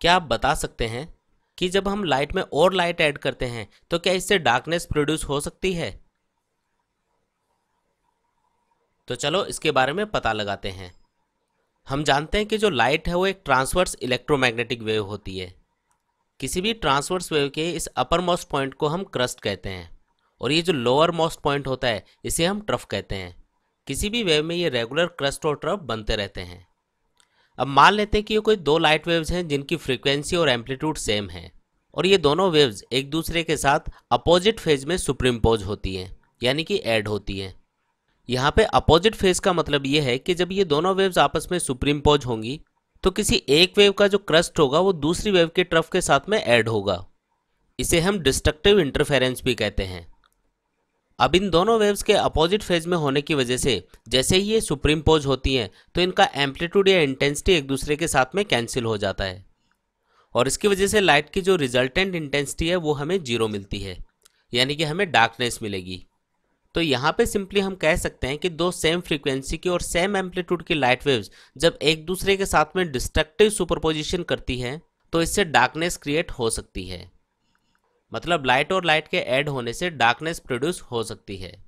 क्या आप बता सकते हैं कि जब हम लाइट में और लाइट ऐड करते हैं तो क्या इससे डार्कनेस प्रोड्यूस हो सकती है तो चलो इसके बारे में पता लगाते हैं हम जानते हैं कि जो लाइट है वो एक ट्रांसवर्स इलेक्ट्रोमैग्नेटिक वेव होती है किसी भी ट्रांसवर्स वेव के इस अपर मोस्ट पॉइंट को हम क्रस्ट कहते हैं और ये जो लोअर मोस्ट पॉइंट होता है इसे हम ट्रफ कहते हैं किसी भी वेव में ये रेगुलर क्रस्ट और ट्रफ बनते रहते हैं अब मान लेते हैं कि ये कोई दो लाइट वेव्स हैं जिनकी फ्रीक्वेंसी और एम्पलीट्यूड सेम है और ये दोनों वेव्स एक दूसरे के साथ अपोजिट फेज में सुप्रीमपोज होती हैं यानी कि ऐड होती हैं यहाँ पे अपोजिट फेज का मतलब ये है कि जब ये दोनों वेव्स आपस में सुप्रीमपोज होंगी तो किसी एक वेव का जो क्रस्ट होगा वो दूसरी वेव के ट्रफ के साथ में ऐड होगा इसे हम डिस्ट्रक्टिव इंटरफेरेंस भी कहते हैं अब इन दोनों वेव्स के अपोजिट फेज में होने की वजह से जैसे ही ये सुप्रीम पोज होती हैं तो इनका एम्पलीट्यूड या इंटेंसिटी एक दूसरे के साथ में कैंसिल हो जाता है और इसकी वजह से लाइट की जो रिजल्टेंट इंटेंसिटी है वो हमें जीरो मिलती है यानी कि हमें डार्कनेस मिलेगी तो यहाँ पे सिंपली हम कह सकते हैं कि दो सेम फ्रीक्वेंसी की और सेम एम्पलीट्यूड की लाइट वेव्स जब एक दूसरे के साथ में डिस्ट्रक्टिव सुपरपोजिशन करती हैं तो इससे डार्कनेस क्रिएट हो सकती है मतलब लाइट और लाइट के ऐड होने से डार्कनेस प्रोड्यूस हो सकती है